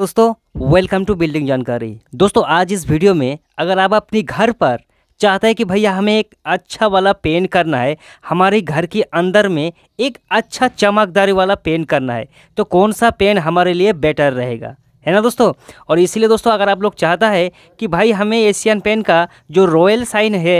दोस्तों welcome to building जानकारी दोस्तों आज इस वीडियो में अगर आप अपनी घर पर चाहते हैं कि भैया हमें एक अच्छा वाला पेंट करना है हमारे घर के अंदर में एक अच्छा चमकदारी वाला पेंट करना है तो कौन सा पेंट हमारे लिए बेटर रहेगा है ना दोस्तों और इसीलिए दोस्तों अगर आप लोग चाहता है कि भाई हमें एशियन पेन का जो रॉयल साइन है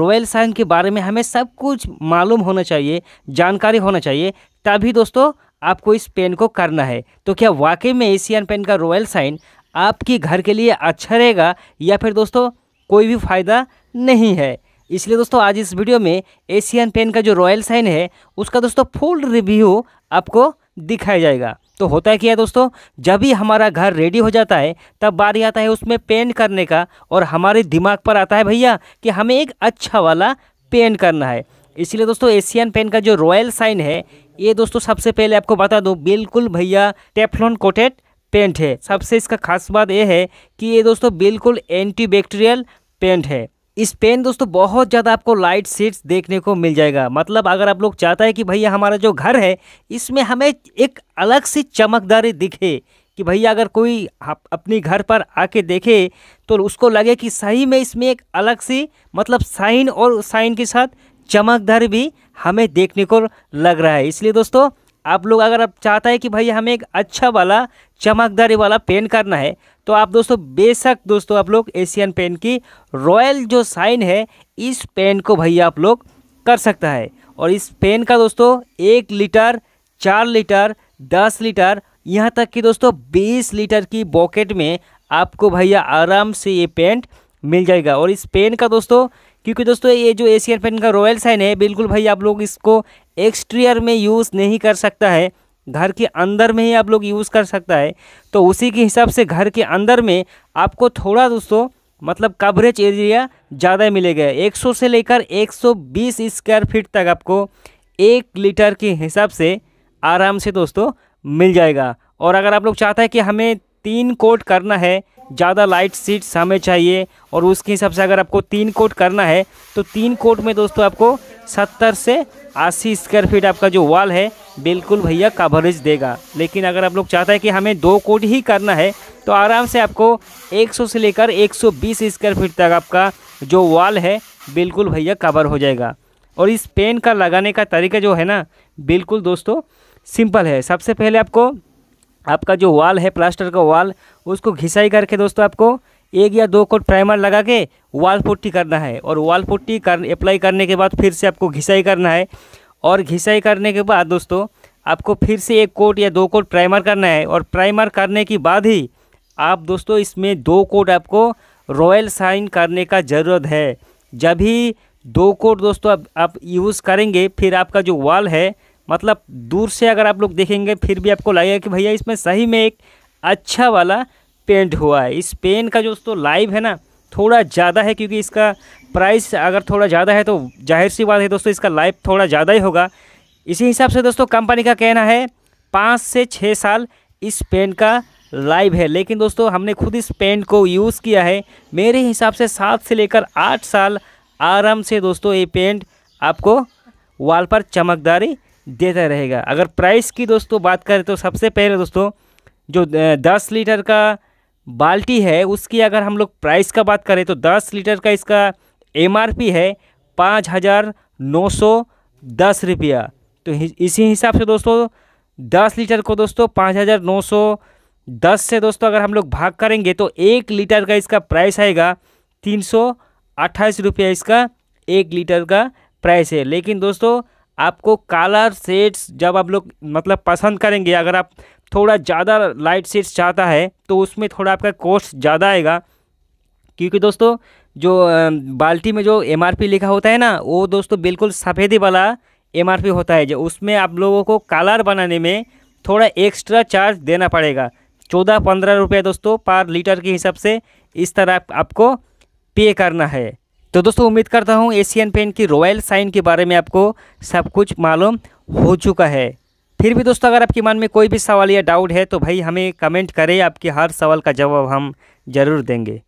रॉयल साइन के बारे में हमें सब कुछ मालूम होना चाहिए जानकारी होना चाहिए तभी दोस्तों आपको इस पेन को करना है तो क्या वाकई में एशियन पेन का रॉयल साइन आपके घर के लिए अच्छा रहेगा या फिर दोस्तों कोई भी फ़ायदा नहीं है इसलिए दोस्तों आज इस वीडियो में एशियन पेन का जो रॉयल साइन है उसका दोस्तों फुल रिव्यू आपको दिखाया जाएगा तो होता है क्या दोस्तों जब भी हमारा घर रेडी हो जाता है तब बारी आता है उसमें पेंट करने का और हमारे दिमाग पर आता है भैया कि हमें एक अच्छा वाला पेंट करना है इसलिए दोस्तों एशियन पेन का जो रॉयल साइन है ये दोस्तों सबसे पहले आपको बता दूँ बिल्कुल भैया टेफलॉन कोटेड पेंट है सबसे इसका खास बात यह है कि ये दोस्तों बिल्कुल एंटी बैक्टीरियल पेंट है इस पेन दोस्तों बहुत ज़्यादा आपको लाइट सीट्स देखने को मिल जाएगा मतलब अगर आप लोग चाहता है कि भैया हमारा जो घर है इसमें हमें एक अलग सी चमकदारी दिखे कि भैया अगर कोई अपने घर पर आके देखे तो उसको लगे कि सही में इसमें एक अलग सी मतलब साइन और साइन के साथ चमकदार भी हमें देखने को लग रहा है इसलिए दोस्तों आप लोग अगर आप चाहता है कि भाई हमें एक अच्छा वाला चमकदारी वाला पेन करना है तो आप दोस्तों बेशक दोस्तों आप लोग एशियन पेन की रॉयल जो साइन है इस पेन को भैया आप लोग कर सकता है और इस पेन का दोस्तों एक लीटर चार लीटर दस लीटर यहाँ तक कि दोस्तों बीस लीटर की बॉकेट में आपको भैया आराम से ये पेंट मिल जाएगा और इस पेन का दोस्तों क्योंकि दोस्तों ये जो एशियन पेन का रॉयल साइन है बिल्कुल भाई आप लोग इसको एक्सटीरियर में यूज़ नहीं कर सकता है घर के अंदर में ही आप लोग यूज़ कर सकता है तो उसी के हिसाब से घर के अंदर में आपको थोड़ा दोस्तों मतलब कवरेज एरिया ज़्यादा मिलेगा 100 से लेकर 120 स्क्वायर फीट तक आपको एक लीटर के हिसाब से आराम से दोस्तों मिल जाएगा और अगर आप लोग चाहते हैं कि हमें तीन कोट करना है ज़्यादा लाइट सीट्स हमें चाहिए और उसके हिसाब से अगर आपको तीन कोट करना है तो तीन कोट में दोस्तों आपको सत्तर से अस्सी स्क्वायर फीट आपका जो वॉल है बिल्कुल भैया कवरेज देगा लेकिन अगर आप लोग चाहते हैं कि हमें दो कोट ही करना है तो आराम से आपको 100 से लेकर 120 स्क्वायर फीट तक आपका जो वॉल है बिल्कुल भैया कवर हो जाएगा और इस पेन का लगाने का तरीका जो है ना बिल्कुल दोस्तों सिंपल है सबसे पहले आपको आपका जो वाल है प्लास्टर का वाल उसको घिसाई करके दोस्तों आपको एक या दो कोट प्राइमर लगा के वाल पुट्टी करना है और वाल पुट्टी कर अप्लाई करने के बाद फिर से आपको घिसाई करना है और घिसाई करने के बाद दोस्तों आपको फिर से एक कोट या दो कोट प्राइमर करना है और प्राइमर करने के बाद ही आप दोस्तों इसमें दो कोट आपको रॉयल साइन करने का ज़रूरत है जब ही दो कोट दोस्तों आप, आप यूज़ करेंगे फिर आपका जो वाल है मतलब दूर से अगर आप लोग देखेंगे फिर भी आपको लगेगा कि भैया इसमें सही में एक अच्छा वाला पेंट हुआ है इस पेन का जो दोस्तों लाइव है ना थोड़ा ज़्यादा है क्योंकि इसका प्राइस अगर थोड़ा ज़्यादा है तो जाहिर सी बात है दोस्तों इसका लाइफ थोड़ा ज़्यादा ही होगा इसी हिसाब से दोस्तों कंपनी का कहना है पाँच से छः साल इस पेन का लाइव है लेकिन दोस्तों हमने खुद इस पेन को यूज़ किया है मेरे हिसाब से सात से लेकर आठ साल आराम से दोस्तों ये पेंट आपको वाल पर चमकदारी देता रहेगा अगर प्राइस की दोस्तों बात करें तो सबसे पहले दोस्तों जो दस लीटर का बाल्टी है उसकी अगर हम लोग प्राइस का बात करें तो दस लीटर का इसका एम है पाँच हज़ार नौ सौ दस रुपया तो इसी हिसाब से दोस्तों दस लीटर को दोस्तों पाँच हज़ार नौ सौ दस से दोस्तों अगर हम लोग भाग करेंगे तो एक लीटर का इसका प्राइस आएगा तीन सौ अट्ठाईस रुपया इसका एक लीटर का प्राइस है लेकिन दोस्तों आपको कालर सेट्स जब आप लोग मतलब पसंद करेंगे अगर आप थोड़ा ज़्यादा लाइट सेट्स चाहता है तो उसमें थोड़ा आपका कॉस्ट ज़्यादा आएगा क्योंकि दोस्तों जो बाल्टी में जो एमआरपी लिखा होता है ना वो दोस्तों बिल्कुल सफ़ेदी वाला एमआरपी होता है जो उसमें आप लोगों को कालर बनाने में थोड़ा एक्स्ट्रा चार्ज देना पड़ेगा चौदह पंद्रह रुपये दोस्तों पर लीटर के हिसाब से इस तरह आपको पे करना है तो दोस्तों उम्मीद करता हूँ एशियन पेंट की रॉयल साइन के बारे में आपको सब कुछ मालूम हो चुका है फिर भी दोस्तों अगर आपके मन में कोई भी सवाल या डाउट है तो भाई हमें कमेंट करें आपके हर सवाल का जवाब हम ज़रूर देंगे